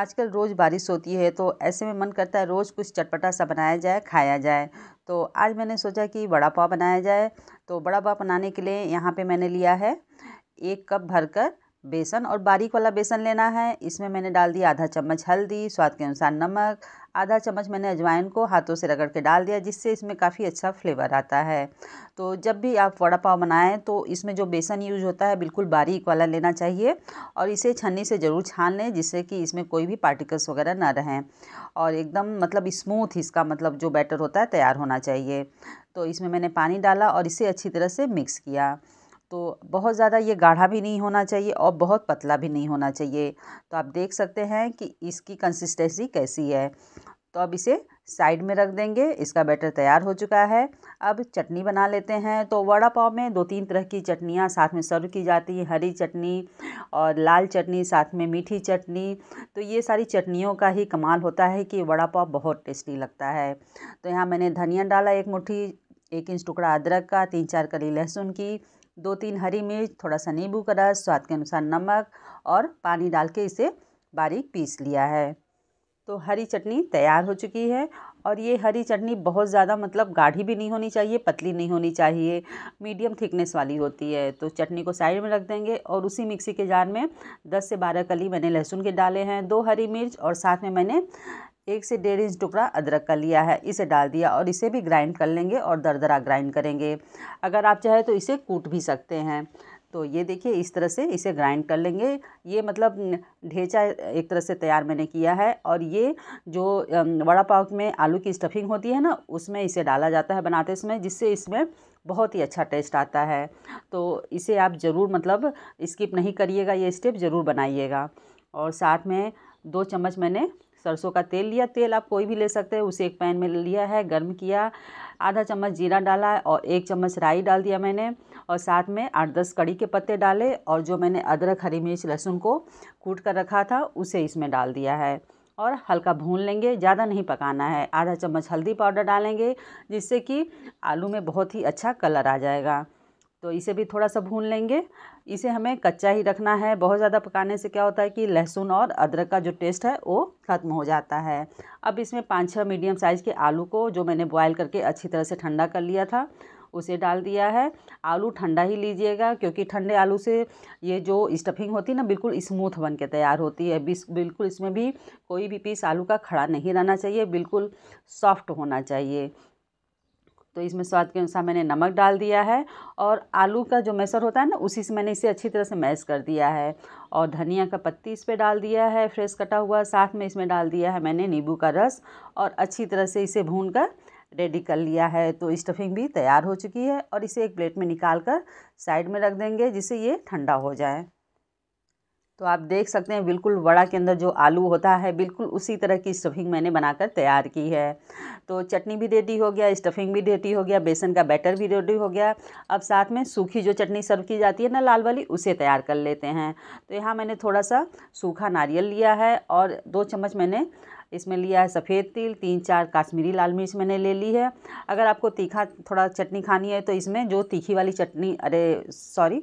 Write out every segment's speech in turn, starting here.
आजकल रोज़ बारिश होती है तो ऐसे में मन करता है रोज़ कुछ चटपटा सा बनाया जाए खाया जाए तो आज मैंने सोचा कि वड़ा पाव बनाया जाए तो वड़ा पाव बनाने के लिए यहाँ पे मैंने लिया है एक कप भरकर बेसन और बारीक वाला बेसन लेना है इसमें मैंने डाल दिया आधा चम्मच हल्दी स्वाद के अनुसार नमक आधा चम्मच मैंने अजवाइन को हाथों से रगड़ के डाल दिया जिससे इसमें काफ़ी अच्छा फ्लेवर आता है तो जब भी आप वड़ा पाव बनाएं तो इसमें जो बेसन यूज होता है बिल्कुल बारीक वाला लेना चाहिए और इसे छन्नी से ज़रूर छान लें जिससे कि इसमें कोई भी पार्टिकल्स वगैरह ना रहें और एकदम मतलब स्मूथ इसका मतलब जो बैटर होता है तैयार होना चाहिए तो इसमें मैंने पानी डाला और इसे अच्छी तरह से मिक्स किया तो बहुत ज़्यादा ये गाढ़ा भी नहीं होना चाहिए और बहुत पतला भी नहीं होना चाहिए तो आप देख सकते हैं कि इसकी कंसिस्टेंसी कैसी है तो अब इसे साइड में रख देंगे इसका बैटर तैयार हो चुका है अब चटनी बना लेते हैं तो वड़ा पाव में दो तीन तरह की चटनियाँ साथ में सर्व की जाती हैं हरी चटनी और लाल चटनी साथ में मीठी चटनी तो ये सारी चटनियों का ही कमाल होता है कि वड़ा पाव बहुत टेस्टी लगता है तो यहाँ मैंने धनिया डाला एक मुट्ठी एक इंच टुकड़ा अदरक का तीन चार कली लहसुन की दो तीन हरी मिर्च थोड़ा सा नींबू का रस स्वाद के अनुसार नमक और पानी डाल के इसे बारीक पीस लिया है तो हरी चटनी तैयार हो चुकी है और ये हरी चटनी बहुत ज़्यादा मतलब गाढ़ी भी नहीं होनी चाहिए पतली नहीं होनी चाहिए मीडियम थिकनेस वाली होती है तो चटनी को साइड में रख देंगे और उसी मिक्सी के जार में 10 से 12 कली मैंने लहसुन के डाले हैं दो हरी मिर्च और साथ में मैंने एक से डेढ़ इंच टुकड़ा अदरक का लिया है इसे डाल दिया और इसे भी ग्राइंड कर लेंगे और दरदरा ग्राइंड करेंगे अगर आप चाहें तो इसे कूट भी सकते हैं तो ये देखिए इस तरह से इसे ग्राइंड कर लेंगे ये मतलब ढेचा एक तरह से तैयार मैंने किया है और ये जो वड़ा पाव में आलू की स्टफिंग होती है ना उसमें इसे डाला जाता है बनाते समय जिससे इसमें बहुत ही अच्छा टेस्ट आता है तो इसे आप ज़रूर मतलब स्किप नहीं करिएगा ये स्टेप ज़रूर बनाइएगा और साथ में दो चम्मच मैंने सरसों का तेल लिया तेल आप कोई भी ले सकते हैं उसे एक पैन में लिया है गर्म किया आधा चम्मच जीरा डाला और एक चम्मच राई डाल दिया मैंने और साथ में आठ दस कड़ी के पत्ते डाले और जो मैंने अदरक हरी मिर्च लहसुन को कूट कर रखा था उसे इसमें डाल दिया है और हल्का भून लेंगे ज़्यादा नहीं पकाना है आधा चम्मच हल्दी पाउडर डालेंगे जिससे कि आलू में बहुत ही अच्छा कलर आ जाएगा तो इसे भी थोड़ा सा भून लेंगे इसे हमें कच्चा ही रखना है बहुत ज़्यादा पकाने से क्या होता है कि लहसुन और अदरक का जो टेस्ट है वो ख़त्म हो जाता है अब इसमें पाँच छः मीडियम साइज़ के आलू को जो मैंने बॉयल करके अच्छी तरह से ठंडा कर लिया था उसे डाल दिया है आलू ठंडा ही लीजिएगा क्योंकि ठंडे आलू से ये जो स्टफिंग होती है ना बिल्कुल स्मूथ बन के तैयार होती है बिल्कुल इसमें भी कोई भी पीस आलू का खड़ा नहीं रहना चाहिए बिल्कुल सॉफ्ट होना चाहिए तो इसमें स्वाद के अनुसार मैंने नमक डाल दिया है और आलू का जो मैसर होता है ना उसी से मैंने इसे अच्छी तरह से मैश कर दिया है और धनिया का पत्ती इस पर डाल दिया है फ्रेश कटा हुआ साथ में इसमें डाल दिया है मैंने नींबू का रस और अच्छी तरह से इसे भून कर रेडी कर लिया है तो स्टफिंग भी तैयार हो चुकी है और इसे एक प्लेट में निकाल कर साइड में रख देंगे जिससे ये ठंडा हो जाए तो आप देख सकते हैं बिल्कुल वड़ा के अंदर जो आलू होता है बिल्कुल उसी तरह की स्टफिंग मैंने बनाकर तैयार की है तो चटनी भी रेडी हो गया स्टफिंग भी रेडी हो गया बेसन का बैटर भी रेडी हो गया अब साथ में सूखी जो चटनी सर्व की जाती है ना लाल वाली उसे तैयार कर लेते हैं तो यहाँ मैंने थोड़ा सा सूखा नारियल लिया है और दो चम्मच मैंने इसमें लिया है सफ़ेद तिल तीन चार काश्मीरी लाल मिर्च मैंने ले ली है अगर आपको तीखा थोड़ा चटनी खानी है तो इसमें जो तीखी वाली चटनी अरे सॉरी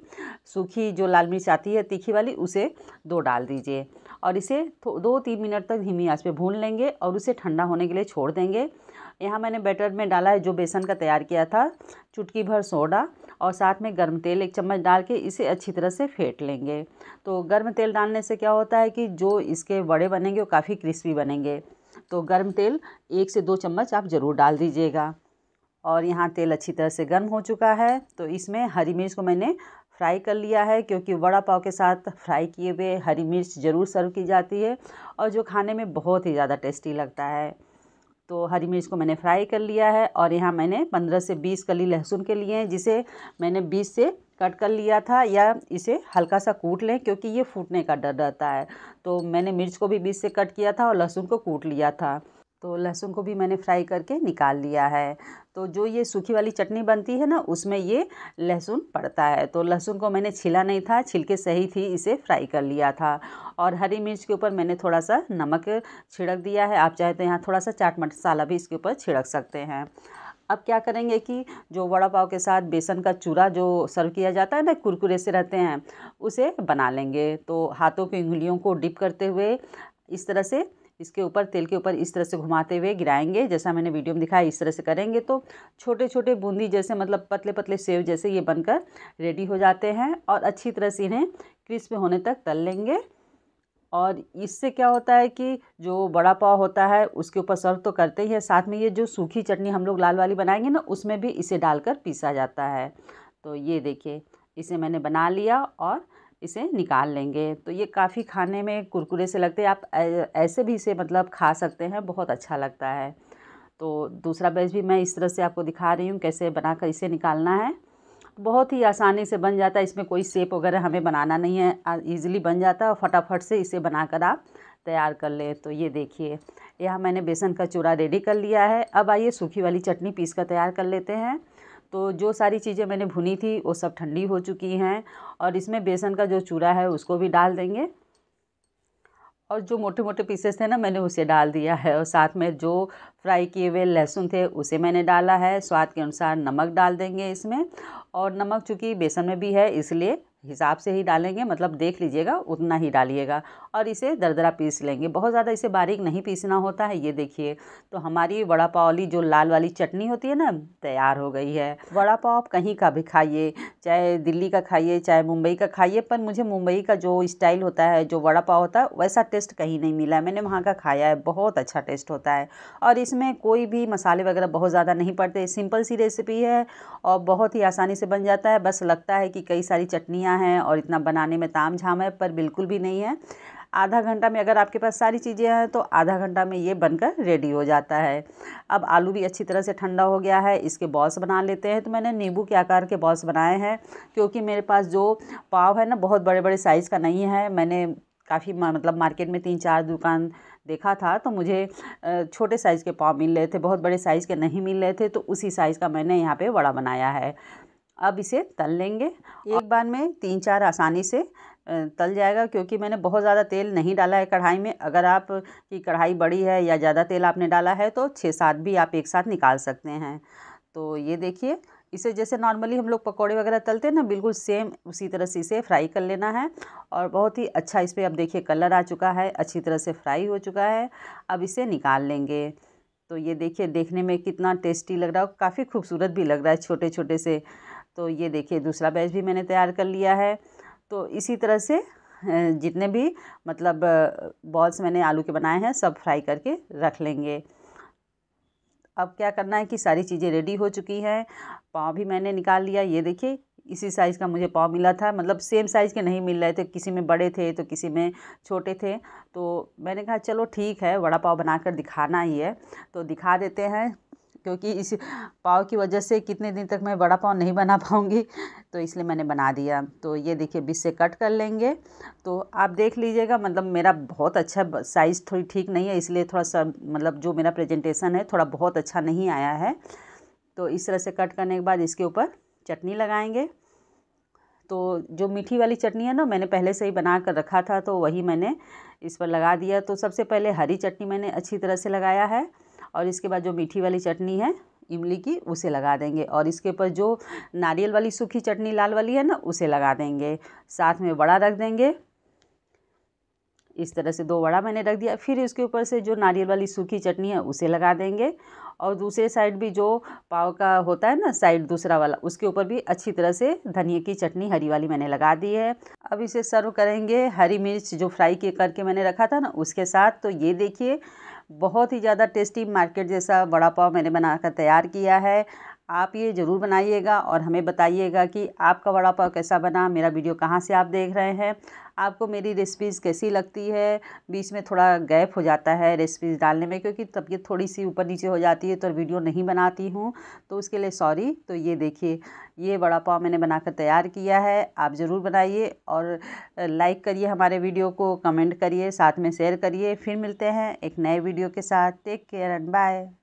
सूखी जो लाल मिर्च आती है तीखी वाली उसे दो डाल दीजिए और इसे दो तीन मिनट तक धीमी आंच पे भून लेंगे और उसे ठंडा होने के लिए छोड़ देंगे यहाँ मैंने बैटर में डाला है जो बेसन का तैयार किया था चुटकी भर सोडा और साथ में गर्म तेल एक चम्मच डाल के इसे अच्छी तरह से फेंट लेंगे तो गर्म तेल डालने से क्या होता है कि जो इसके वड़े बनेंगे वो काफ़ी क्रिस्पी बनेंगे तो गर्म तेल एक से दो चम्मच आप ज़रूर डाल दीजिएगा और यहाँ तेल अच्छी तरह से गर्म हो चुका है तो इसमें हरी मिर्च को मैंने फ्राई कर लिया है क्योंकि वड़ा पाव के साथ फ्राई किए हुए हरी मिर्च ज़रूर सर्व की जाती है और जो खाने में बहुत ही ज़्यादा टेस्टी लगता है तो हरी मिर्च को मैंने फ्राई कर लिया है और यहाँ मैंने पंद्रह से बीस कली लहसुन के लिए हैं जिसे मैंने बीस से कट कर लिया था या इसे हल्का सा कूट लें क्योंकि ये फूटने का डर रहता है तो मैंने मिर्च को भी बीस से कट किया था और लहसुन को कूट लिया था तो लहसुन को भी मैंने फ्राई करके निकाल लिया है तो जो ये सूखी वाली चटनी बनती है ना उसमें ये लहसुन पड़ता है तो लहसुन को मैंने छिला नहीं था छिलके सही थी इसे फ्राई कर लिया था और हरी मिर्च के ऊपर मैंने थोड़ा सा नमक छिड़क दिया है आप चाहे तो यहाँ थोड़ा सा चाट मसाला भी इसके ऊपर छिड़क सकते हैं अब क्या करेंगे कि जो वड़ा पाव के साथ बेसन का चूरा जो सर्व किया जाता है ना कुरकुरे से रहते हैं उसे बना लेंगे तो हाथों की उंगलियों को डिप करते हुए इस तरह से इसके ऊपर तेल के ऊपर इस तरह से घुमाते हुए गिराएंगे जैसा मैंने वीडियो में दिखाया इस तरह से करेंगे तो छोटे छोटे बूंदी जैसे मतलब पतले पतले सेव जैसे ये बनकर रेडी हो जाते हैं और अच्छी तरह से इन्हें क्रिस्प होने तक तल लेंगे और इससे क्या होता है कि जो बड़ा पाव होता है उसके ऊपर सर्व तो करते ही है साथ में ये जो सूखी चटनी हम लोग लाल वाली बनाएंगे ना उसमें भी इसे डालकर पीसा जाता है तो ये देखिए इसे मैंने बना लिया और इसे निकाल लेंगे तो ये काफ़ी खाने में कुरकुरे से लगते हैं आप ऐसे भी इसे मतलब खा सकते हैं बहुत अच्छा लगता है तो दूसरा बैच भी मैं इस तरह से आपको दिखा रही हूँ कैसे बनाकर इसे निकालना है बहुत ही आसानी से बन जाता है इसमें कोई सेप वगैरह हमें बनाना नहीं है ईज़िली बन जाता है और फटाफट से इसे बनाकर आप तैयार कर लें तो ये देखिए यहाँ मैंने बेसन का चूरा रेडी कर लिया है अब आइए सूखी वाली चटनी पीस कर तैयार कर लेते हैं तो जो सारी चीज़ें मैंने भुनी थी वो सब ठंडी हो चुकी हैं और इसमें बेसन का जो चूरा है उसको भी डाल देंगे और जो मोटे मोटे पीसेस थे ना मैंने उसे डाल दिया है और साथ में जो फ्राई किए हुए लहसुन थे उसे मैंने डाला है स्वाद के अनुसार नमक डाल देंगे इसमें और नमक चूँकि बेसन में भी है इसलिए हिसाब से ही डालेंगे मतलब देख लीजिएगा उतना ही डालिएगा और इसे दरदरा पीस लेंगे बहुत ज़्यादा इसे बारीक नहीं पीसना होता है ये देखिए तो हमारी वड़ा पाव वाली जो लाल वाली चटनी होती है ना तैयार हो गई है वड़ा पाव आप कहीं का भी खाइए चाहे दिल्ली का खाइए चाहे मुंबई का खाइए पर मुझे मुंबई का जो स्टाइल होता है जो वड़ा पाव होता है वैसा टेस्ट कहीं नहीं मिला है मैंने वहाँ का खाया है बहुत अच्छा टेस्ट होता है और इसमें कोई भी मसाले वगैरह बहुत ज़्यादा नहीं पड़ते सिंपल सी रेसिपी है और बहुत ही आसानी से बन जाता है बस लगता है कि कई सारी चटनियाँ सब्जियां हैं और इतना बनाने में ताम झाम है पर बिल्कुल भी नहीं है आधा घंटा में अगर आपके पास सारी चीज़ें हैं तो आधा घंटा में ये बनकर रेडी हो जाता है अब आलू भी अच्छी तरह से ठंडा हो गया है इसके बॉल्स बना लेते हैं तो मैंने नींबू के आकार के बॉल्स बनाए हैं क्योंकि मेरे पास जो पाव है ना बहुत बड़े बड़े साइज़ का नहीं है मैंने काफ़ी मतलब मार्केट में तीन चार दुकान देखा था तो मुझे छोटे साइज़ के पाव मिल रहे थे बहुत बड़े साइज़ के नहीं मिल रहे थे तो उसी साइज़ का मैंने यहाँ पर वड़ा बनाया है अब इसे तल लेंगे एक बार में तीन चार आसानी से तल जाएगा क्योंकि मैंने बहुत ज़्यादा तेल नहीं डाला है कढ़ाई में अगर आप की कढ़ाई बड़ी है या ज़्यादा तेल आपने डाला है तो छः सात भी आप एक साथ निकाल सकते हैं तो ये देखिए इसे जैसे नॉर्मली हम लोग पकौड़े वगैरह तलते हैं ना बिल्कुल सेम उसी तरह से इसे फ्राई कर लेना है और बहुत ही अच्छा इस पर अब देखिए कलर आ चुका है अच्छी तरह से फ्राई हो चुका है अब इसे निकाल लेंगे तो ये देखिए देखने में कितना टेस्टी लग रहा है काफ़ी खूबसूरत भी लग रहा है छोटे छोटे से तो ये देखिए दूसरा बैच भी मैंने तैयार कर लिया है तो इसी तरह से जितने भी मतलब बॉल्स मैंने आलू के बनाए हैं सब फ्राई करके रख लेंगे अब क्या करना है कि सारी चीज़ें रेडी हो चुकी हैं पाव भी मैंने निकाल लिया ये देखिए इसी साइज़ का मुझे पाव मिला था मतलब सेम साइज़ के नहीं मिल रहे थे किसी में बड़े थे तो किसी में छोटे थे तो मैंने कहा चलो ठीक है वड़ा पाव बनाकर दिखाना ही है तो दिखा देते हैं क्योंकि इस पाव की वजह से कितने दिन तक मैं बड़ा पाव नहीं बना पाऊँगी तो इसलिए मैंने बना दिया तो ये देखिए बीस से कट कर लेंगे तो आप देख लीजिएगा मतलब मेरा बहुत अच्छा साइज़ थोड़ी ठीक नहीं है इसलिए थोड़ा सा मतलब जो मेरा प्रेजेंटेशन है थोड़ा बहुत अच्छा नहीं आया है तो इस तरह से कट करने के बाद इसके ऊपर चटनी लगाएँगे तो जो मीठी वाली चटनी है ना मैंने पहले से ही बना कर रखा था तो वही मैंने इस पर लगा दिया तो सबसे पहले हरी चटनी मैंने अच्छी तरह से लगाया है और इसके बाद जो मीठी वाली चटनी है इमली की उसे लगा देंगे और इसके ऊपर जो नारियल वाली सूखी चटनी लाल वाली है ना उसे लगा देंगे साथ में बड़ा रख देंगे इस तरह से दो वड़ा मैंने रख दिया फिर इसके ऊपर से जो नारियल वाली सूखी चटनी है उसे लगा देंगे और दूसरे साइड भी जो पाव का होता है ना साइड दूसरा वाला उसके ऊपर भी अच्छी तरह से धनिया की चटनी हरी वाली मैंने लगा दी है अब इसे सर्व करेंगे हरी मिर्च जो फ्राई के करके मैंने रखा था ना उसके साथ तो ये देखिए बहुत ही ज़्यादा टेस्टी मार्केट जैसा वड़ा पाव मैंने बनाकर तैयार किया है आप ये ज़रूर बनाइएगा और हमें बताइएगा कि आपका वड़ा पाव कैसा बना मेरा वीडियो कहाँ से आप देख रहे हैं आपको मेरी रेसिपीज़ कैसी लगती है बीच में थोड़ा गैप हो जाता है रेसिपीज़ डालने में क्योंकि तबीयत थोड़ी सी ऊपर नीचे हो जाती है तो वीडियो नहीं बनाती हूँ तो उसके लिए सॉरी तो ये देखिए ये वड़ा पाव मैंने बनाकर तैयार किया है आप ज़रूर बनाइए और लाइक करिए हमारे वीडियो को कमेंट करिए साथ में शेयर करिए फिर मिलते हैं एक नए वीडियो के साथ टेक केयर एंड बाय